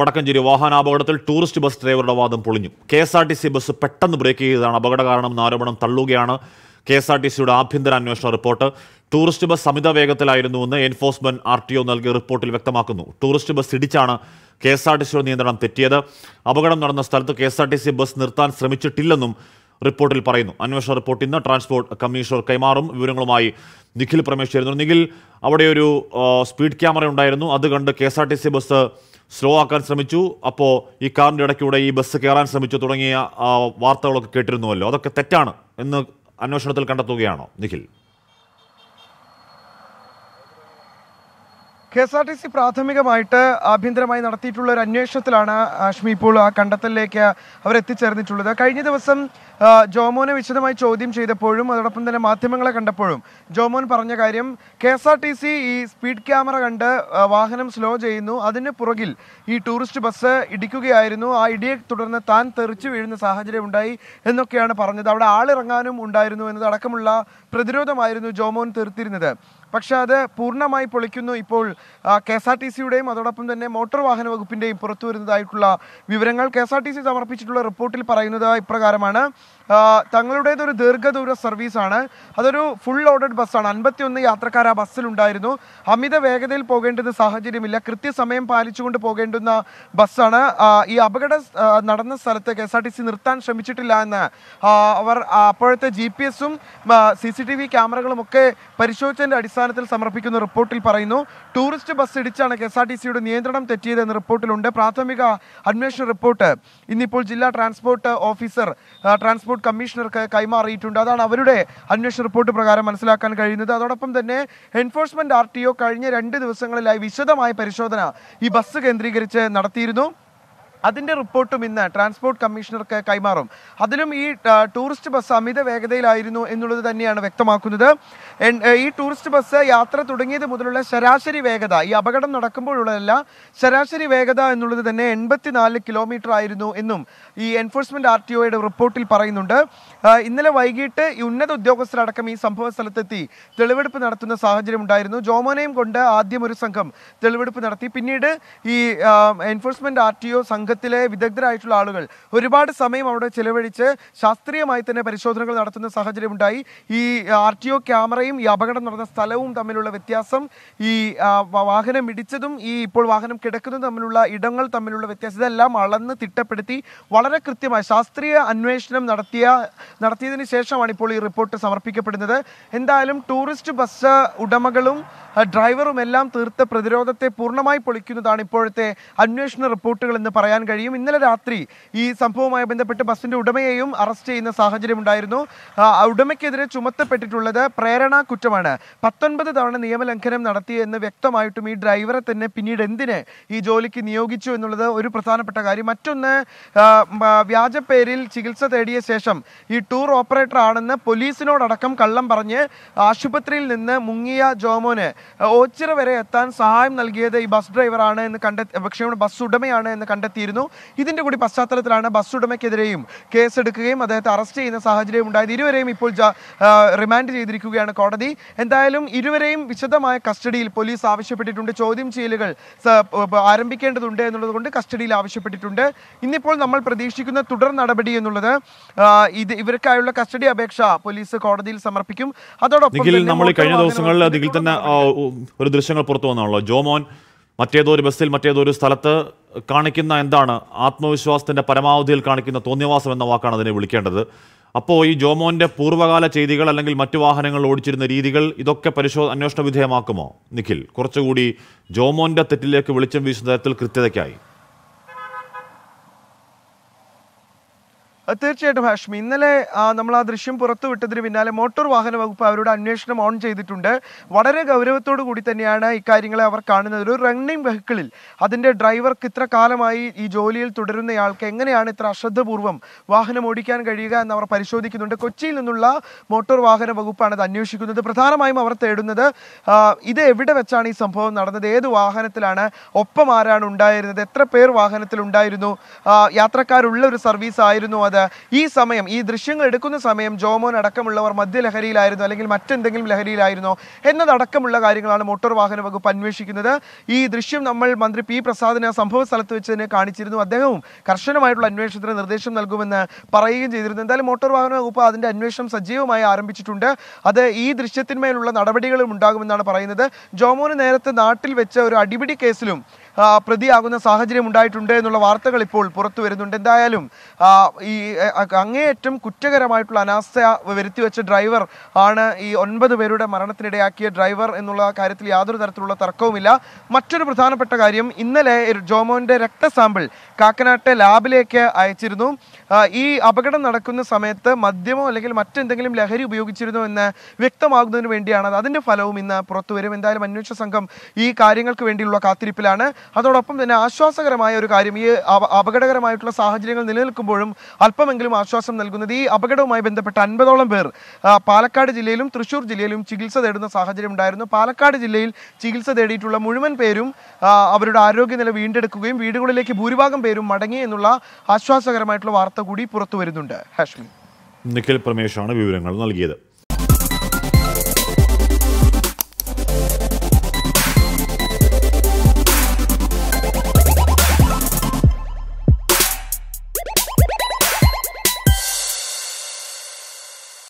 വടക്കഞ്ചേരി വാഹനാപകടത്തിൽ tourist bus ഡ്രൈവറുടെ വാദം പൊളിഞ്ഞു K S R T C bus പെട്ടെന്ന് ബ്രേക്ക് ചെയ്തതാണ് അപകട കാരണം എന്ന ആരോപണം തള്ളുകയാണ് കെ എസ് ആർ ടി സിയുടെ ആഭ്യന്തര അന്വേഷണ റിപ്പോർട്ട് ടൂറിസ്റ്റ് ബസ് അമിത വേഗത്തിലായിരുന്നുവെന്ന് എൻഫോഴ്സ്മെന്റ് ആർ ടി ഒ നൽകിയ റിപ്പോർട്ടിൽ വ്യക്തമാക്കുന്നു ടൂറിസ്റ്റ് ബസ് ഇടിച്ചാണ് കെ എസ് ആർ ടി സിയുടെ നിയന്ത്രണം തെറ്റിയത് അപകടം നടന്ന സ്ഥലത്ത് K S R T C bus നിർത്താൻ ശ്രമിച്ചിട്ടില്ലെന്നും റിപ്പോർട്ടിൽ പറയുന്നു അന്വേഷണ റിപ്പോർട്ട് ഇന്ന് ട്രാൻസ്പോർട്ട് കമ്മീഷണർ കൈമാറും വിവരങ്ങളുമായി നിഖിൽ പ്രമേശ് ചേരുന്നു നിഖിൽ അവിടെ ഒരു സ്പീഡ് ക്യാമറ ഉണ്ടായിരുന്നു അത് കണ്ട് K S R T C bus slow ആക്കാൻ ശ്രമിച്ചു അപ്പോൾ ഈ കാറിൻ്റെ ഇടയ്ക്കൂടെ ഈ ബസ് കയറാൻ ശ്രമിച്ചു തുടങ്ങിയ വാർത്തകളൊക്കെ കേട്ടിരുന്നുവല്ലോ അതൊക്കെ തെറ്റാണ് എന്ന് അന്വേഷണത്തിൽ കണ്ടെത്തുകയാണോ Nikhil K S R T C പ്രാഥമികമായിട്ട് ആഭ്യന്തരമായി നടത്തിയിട്ടുള്ള ഒരു അന്വേഷണത്തിലാണ് ആഷ്മി ഇപ്പോൾ ആ കണ്ടെത്തലിലേക്ക് അവരെത്തിച്ചേർന്നിട്ടുള്ളത് കഴിഞ്ഞ ദിവസം ജോമോനെ വിശദമായി ചോദ്യം ചെയ്തപ്പോഴും അതോടൊപ്പം തന്നെ മാധ്യമങ്ങളെ കണ്ടപ്പോഴും ജോമോൻ പറഞ്ഞ കാര്യം K S R T C ഈ സ്പീഡ് ക്യാമറ കണ്ട് വാഹനം സ്ലോ ചെയ്യുന്നു അതിന് പുറകിൽ ഈ ടൂറിസ്റ്റ് ബസ് ഇടിക്കുകയായിരുന്നു ആ ഇടിയെ തുടർന്ന് താൻ തെറിച്ചു വീഴുന്ന സാഹചര്യം ഉണ്ടായി എന്നൊക്കെയാണ് പറഞ്ഞത് അവിടെ ആളിറങ്ങാനും ഉണ്ടായിരുന്നു എന്നതടക്കമുള്ള പ്രതിരോധമായിരുന്നു ജോമോൻ തീർത്തിരുന്നത് പക്ഷേ അത് പൂർണ്ണമായി പൊളിക്കുന്നു ഇപ്പോൾ കെ എസ് ആർ ടി സിയുടെയും അതോടൊപ്പം തന്നെ മോട്ടോർ വാഹന വകുപ്പിൻ്റെയും പുറത്തു വരുന്നതായിട്ടുള്ള വിവരങ്ങൾ K S R T C സമർപ്പിച്ചിട്ടുള്ള റിപ്പോർട്ടിൽ പറയുന്നത് ഇപ്രകാരമാണ് തങ്ങളുടേതൊരു ദീർഘദൂര സർവീസാണ് അതൊരു ഫുൾ ലോഡഡ് ബസ്സാണ് അൻപത്തിയൊന്ന് യാത്രക്കാർ ആ ബസ്സിലുണ്ടായിരുന്നു അമിത വേഗതയിൽ പോകേണ്ടത് സാഹചര്യമില്ല കൃത്യസമയം പാലിച്ചുകൊണ്ട് പോകേണ്ടുന്ന ബസ്സാണ് ഈ അപകടം നടന്ന സ്ഥലത്ത് K S R T C നിർത്താൻ ശ്രമിച്ചിട്ടില്ല എന്ന് അവർ അപ്പോഴത്തെ ജി പി എസും സി സി ടി വി ക്യാമറകളും ഒക്കെ പരിശോധിച്ചതിൻ്റെ അടിസ്ഥാനത്തിൽ സമർപ്പിക്കുന്ന റിപ്പോർട്ടിൽ പറയുന്നു ടൂറിസ്റ്റ് ബസ് ഇടിച്ചാണ് കെ എസ് ആർ ടി സിയുടെ നിയന്ത്രണം തെറ്റിയതെന്ന് റിപ്പോർട്ടിലുണ്ട് പ്രാഥമിക അന്വേഷണ റിപ്പോർട്ട് ഇന്നിപ്പോൾ ജില്ലാ ട്രാൻസ്പോർട്ട് ഓഫീസർ ട്രാൻസ്പോർട്ട് കമ്മീഷണർക്ക് കൈമാറിയിട്ടുണ്ട് അതാണ് അവരുടെ അന്വേഷണ റിപ്പോർട്ട് പ്രകാരം മനസ്സിലാക്കാൻ കഴിയുന്നത് അതോടൊപ്പം തന്നെ എൻഫോഴ്സ്മെന്റ് ആർ കഴിഞ്ഞ രണ്ട് ദിവസങ്ങളിലായി വിശദമായ പരിശോധന ഈ ബസ് കേന്ദ്രീകരിച്ച് നടത്തിയിരുന്നു അതിൻ്റെ റിപ്പോർട്ടും ഇന്ന് ട്രാൻസ്പോർട്ട് കമ്മീഷണർക്ക് കൈമാറും അതിലും ഈ ടൂറിസ്റ്റ് ബസ് അമിത വേഗതയിലായിരുന്നു എന്നുള്ളത് തന്നെയാണ് വ്യക്തമാക്കുന്നത് ഈ ടൂറിസ്റ്റ് ബസ് യാത്ര തുടങ്ങിയത് മുതലുള്ള ശരാശരി വേഗത ഈ അപകടം നടക്കുമ്പോഴുള്ളതല്ല ശരാശരി വേഗത എന്നുള്ളത് തന്നെ എൺപത്തിനാല് കിലോമീറ്റർ ആയിരുന്നു എന്നും ഈ എൻഫോഴ്സ്മെന്റ് ആർ ടി ഒയുടെ റിപ്പോർട്ടിൽ പറയുന്നുണ്ട് ഇന്നലെ വൈകിട്ട് ഈ ഉന്നത ഉദ്യോഗസ്ഥരടക്കം ഈ സംഭവ സ്ഥലത്തെത്തി തെളിവെടുപ്പ് നടത്തുന്ന സാഹചര്യം ഉണ്ടായിരുന്നു ജോമോനെയും കൊണ്ട് ആദ്യം ഒരു സംഘം തെളിവെടുപ്പ് നടത്തി പിന്നീട് ഈ എൻഫോഴ്സ്മെന്റ് ആർ ടി ഒ സംഘം സംഘത്തിലെ വിദഗ്ധരായിട്ടുള്ള ആളുകൾ ഒരുപാട് സമയം അവിടെ ചിലവഴിച്ച് ശാസ്ത്രീയമായി തന്നെ പരിശോധനകൾ നടത്തുന്ന സാഹചര്യമുണ്ടായി ഈ ആർ ടി ഒ ക്യാമറയും ഈ അപകടം നടന്ന സ്ഥലവും തമ്മിലുള്ള വ്യത്യാസം ഈ വാഹനം ഇടിച്ചതും ഈ ഇപ്പോൾ വാഹനം കിടക്കുന്നതും തമ്മിലുള്ള ഇടങ്ങൾ തമ്മിലുള്ള വ്യത്യാസം ഇതെല്ലാം അളന്ന് തിട്ടപ്പെടുത്തി വളരെ കൃത്യമായി ശാസ്ത്രീയ അന്വേഷണം നടത്തിയ നടത്തിയതിന് ശേഷമാണ് ഇപ്പോൾ ഈ റിപ്പോർട്ട് സമർപ്പിക്കപ്പെടുന്നത് എന്തായാലും ടൂറിസ്റ്റ് ബസ് ഉടമകളും ഡ്രൈവറും എല്ലാം തീർത്ത പ്രതിരോധത്തെ പൂർണ്ണമായി പൊളിക്കുന്നതാണ് ഇപ്പോഴത്തെ അന്വേഷണ റിപ്പോർട്ടുകൾ എന്ന് പറയാൻ കാണാൻ കഴിയും ഇന്നലെ രാത്രി ഈ സംഭവവുമായി ബന്ധപ്പെട്ട് ബസിന്റെ ഉടമയെയും അറസ്റ്റ് ചെയ്യുന്ന സാഹചര്യമുണ്ടായിരുന്നു ഉടമയ്ക്കെതിരെ ചുമത്തപ്പെട്ടിട്ടുള്ളത് പ്രേരണ കുറ്റമാണ് പത്തൊൻപത് തവണ നിയമലംഘനം നടത്തി എന്ന് വ്യക്തമായിട്ടും ഈ ഡ്രൈവറെ തന്നെ പിന്നീട് എന്തിന് ഈ ജോലിക്ക് നിയോഗിച്ചു എന്നുള്ളത് ഒരു പ്രധാനപ്പെട്ട കാര്യം മറ്റൊന്ന് വ്യാജ പേരിൽ ചികിത്സ തേടിയ ശേഷം ഈ ടൂർ ഓപ്പറേറ്റർ ആണെന്ന് പോലീസിനോടക്കം കള്ളം പറഞ്ഞ് ആശുപത്രിയിൽ നിന്ന് മുങ്ങിയ ജോമോന് ഓച്ചിറ വരെ എത്താൻ സഹായം നൽകിയത് ഈ ബസ് ഡ്രൈവറാണ് എന്ന് കണ്ടെത്തി പക്ഷേ ബസ് ഉടമയാണ് എന്ന് കണ്ടെത്തിയിരുന്നു ഉണ്ടായിരുന്നു ഇതിന്റെ കൂടി പശ്ചാത്തലത്തിലാണ് ബസ് ഉടമയ്ക്കെതിരെയും കേസെടുക്കുകയും അദ്ദേഹത്തെ അറസ്റ്റ് ചെയ്യുന്ന സാഹചര്യം ഉണ്ടായത് ഇരുവരെയും ഇപ്പോൾ റിമാൻഡ് ചെയ്തിരിക്കുകയാണ് കോടതി എന്തായാലും ഇരുവരെയും വിശദമായ കസ്റ്റഡിയിൽ പോലീസ് ആവശ്യപ്പെട്ടിട്ടുണ്ട് ചോദ്യം ചെയ്യലുകൾ ആരംഭിക്കേണ്ടതുണ്ട് എന്നുള്ളത് കൊണ്ട് കസ്റ്റഡിയിൽ ആവശ്യപ്പെട്ടിട്ടുണ്ട് ഇന്നിപ്പോൾ നമ്മൾ പ്രതീക്ഷിക്കുന്ന തുടർ നടപടി എന്നുള്ളത് ഇത് ഇവർക്കായുള്ള കസ്റ്റഡി അപേക്ഷ പോലീസ് കോടതിയിൽ സമർപ്പിക്കും അതോടൊപ്പം നമ്മൾ കഴിഞ്ഞ ദിവസങ്ങളിൽ തന്നെ ഒരു ദൃശ്യങ്ങൾ പുറത്തു വന്നാണല്ലോ ജോമോൻ മറ്റേതോ ഒരു ബസ്സിൽ മറ്റേതോ ഒരു സ്ഥലത്ത് കാണിക്കുന്ന എന്താണ് ആത്മവിശ്വാസത്തിൻ്റെ പരമാവധിയിൽ കാണിക്കുന്ന തോന്നിയവാസം എന്ന വാക്കാണ് അതിനെ വിളിക്കേണ്ടത് അപ്പോൾ ഈ ജോമോൻ്റെ പൂർവ്വകാല ചെയ്തികൾ അല്ലെങ്കിൽ മറ്റു വാഹനങ്ങൾ ഓടിച്ചിരുന്ന രീതികൾ ഇതൊക്കെ പരിശോ അന്വേഷണ വിധേയമാക്കുമോ നിഖിൽ കുറച്ചുകൂടി ജോമോൻ്റെ തെറ്റിലേക്ക് വെളിച്ചം വീശുന്ന തരത്തിൽ കൃത്യതയ്ക്കായി തീർച്ചയായിട്ടും ഹാഷ്മി ഇന്നലെ നമ്മൾ ആ ദൃശ്യം പുറത്തു വിട്ടതിന് പിന്നാലെ മോട്ടോർ വാഹന വകുപ്പ് അവരുടെ അന്വേഷണം ഓൺ ചെയ്തിട്ടുണ്ട് വളരെ ഗൗരവത്തോടു കൂടി തന്നെയാണ് ഇക്കാര്യങ്ങളെ അവർ കാണുന്നത് ഒരു റണ്ണിംഗ് വെഹിക്കിളിൽ അതിൻ്റെ ഡ്രൈവർക്ക് ഇത്ര കാലമായി ഈ ജോലിയിൽ തുടരുന്നയാൾക്ക് എങ്ങനെയാണ് ഇത്ര അശ്രദ്ധപൂർവ്വം വാഹനം ഓടിക്കാൻ കഴിയുക എന്ന് അവർ പരിശോധിക്കുന്നുണ്ട് കൊച്ചിയിൽ നിന്നുള്ള മോട്ടോർ വാഹന വകുപ്പാണ് അത് അന്വേഷിക്കുന്നത് പ്രധാനമായും അവർ തേടുന്നത് ഇത് എവിടെ വെച്ചാണ് ഈ സംഭവം നടന്നത് ഏത് വാഹനത്തിലാണ് ഒപ്പം ആരാണ് ഉണ്ടായിരുന്നത് എത്ര പേർ വാഹനത്തിൽ ഉണ്ടായിരുന്നു യാത്രക്കാരുള്ള ഒരു സർവീസ് ആയിരുന്നു അത് ഈ സമയം ഈ ദൃശ്യങ്ങൾ എടുക്കുന്ന സമയം ജോമോൻ അടക്കമുള്ളവർ മദ്യലഹരിയിലായിരുന്നു അല്ലെങ്കിൽ മറ്റെന്തെങ്കിലും ലഹരിയിലായിരുന്നോ എന്നതടക്കമുള്ള കാര്യങ്ങളാണ് മോട്ടോർ വാഹന വകുപ്പ് അന്വേഷിക്കുന്നത് ഈ ദൃശ്യം നമ്മൾ മന്ത്രി പി പ്രസാദിന് സംഭവ സ്ഥലത്ത് വെച്ച് തന്നെ കാണിച്ചിരുന്നു അദ്ദേഹവും കർശനമായിട്ടുള്ള അന്വേഷണത്തിന് നിർദ്ദേശം നൽകുമെന്ന് പറയുകയും ചെയ്തിരുന്നു എന്തായാലും മോട്ടോർ വാഹന വകുപ്പ് അതിൻ്റെ അന്വേഷണം സജീവമായി ആരംഭിച്ചിട്ടുണ്ട് അത് ഈ ദൃശ്യത്തിന്മേലുള്ള നടപടികളും ഉണ്ടാകുമെന്നാണ് പറയുന്നത് ജോമോന് നേരത്തെ നാട്ടിൽ വെച്ച ഒരു അടിപിടി കേസിലും പ്രതിയാകുന്ന സാഹചര്യം ഉണ്ടായിട്ടുണ്ട് എന്നുള്ള വാർത്തകൾ ഇപ്പോൾ പുറത്തു വരുന്നുണ്ട് എന്തായാലും ഈ അങ്ങേയറ്റം കുറ്റകരമായിട്ടുള്ള അനാസ്ഥ വരുത്തിവെച്ച ഡ്രൈവർ ആണ് ഈ ഒൻപത് പേരുടെ മരണത്തിനിടയാക്കിയ ഡ്രൈവർ എന്നുള്ള കാര്യത്തിൽ യാതൊരു തരത്തിലുള്ള തർക്കവുമില്ല മറ്റൊരു പ്രധാനപ്പെട്ട കാര്യം ഇന്നലെ ജോമോന്റെ രക്തസാമ്പിൾ കാക്കനാട്ടെ ലാബിലേക്ക് അയച്ചിരുന്നു ഈ അപകടം നടക്കുന്ന സമയത്ത് മദ്യമോ അല്ലെങ്കിൽ മറ്റെന്തെങ്കിലും ലഹരി ഉപയോഗിച്ചിരുന്നോ എന്ന് വ്യക്തമാകുന്നതിന് വേണ്ടിയാണ് അതിന്റെ ഫലവും ഇന്ന് പുറത്തുവരും എന്തായാലും അന്വേഷണ സംഘം ഈ കാര്യങ്ങൾക്ക് വേണ്ടിയുള്ള കാത്തിരിപ്പിലാണ് അതോടൊപ്പം തന്നെ ആശ്വാസകരമായ ഒരു കാര്യം ഈ അപകടകരമായിട്ടുള്ള സാഹചര്യങ്ങൾ നിലനിൽക്കുമ്പോഴും അല്പമെങ്കിലും ആശ്വാസം നൽകുന്നത് ഈ അപകടവുമായി ബന്ധപ്പെട്ട അൻപതോളം പേർ പാലക്കാട് ജില്ലയിലും തൃശ്ശൂർ ജില്ലയിലും ചികിത്സ തേടുന്ന സാഹചര്യം ഉണ്ടായിരുന്നു പാലക്കാട് ജില്ലയിൽ ചികിത്സ തേടിയിട്ടുള്ള മുഴുവൻ പേരും അവരുടെ ആരോഗ്യനില വീണ്ടെടുക്കുകയും വീടുകളിലേക്ക് ഭൂരിഭാഗം പേരും മടങ്ങി എന്നുള്ള ആശ്വാസകരമായിട്ടുള്ള വാർത്ത കൂടി പുറത്തു വരുന്നുണ്ട് ഹാഷ്മി നിഖിൽ പ്രമേഷാണ് വിവരങ്ങൾ നൽകിയത്